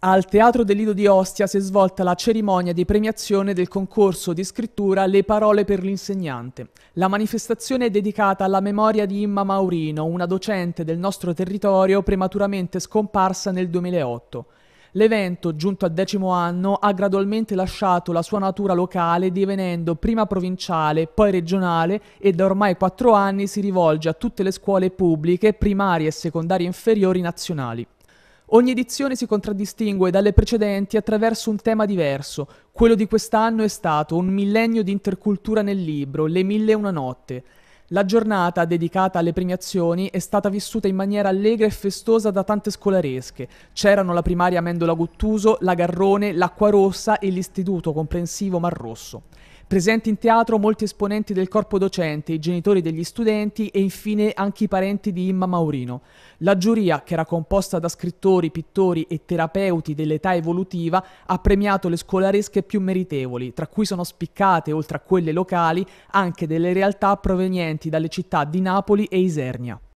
Al Teatro del Lido di Ostia si è svolta la cerimonia di premiazione del concorso di scrittura Le parole per l'insegnante. La manifestazione è dedicata alla memoria di Imma Maurino, una docente del nostro territorio prematuramente scomparsa nel 2008. L'evento, giunto al decimo anno, ha gradualmente lasciato la sua natura locale, divenendo prima provinciale, poi regionale e da ormai quattro anni si rivolge a tutte le scuole pubbliche, primarie e secondarie inferiori nazionali. Ogni edizione si contraddistingue dalle precedenti attraverso un tema diverso. Quello di quest'anno è stato un millennio di intercultura nel libro, Le mille e una notte. La giornata dedicata alle premiazioni è stata vissuta in maniera allegra e festosa da tante scolaresche. C'erano la primaria Mendola Guttuso, la Garrone, l'Acqua Rossa e l'Istituto Comprensivo Mar Rosso. Presenti in teatro molti esponenti del corpo docente, i genitori degli studenti e infine anche i parenti di Imma Maurino. La giuria, che era composta da scrittori, pittori e terapeuti dell'età evolutiva, ha premiato le scolaresche più meritevoli, tra cui sono spiccate, oltre a quelle locali, anche delle realtà provenienti dalle città di Napoli e Isernia.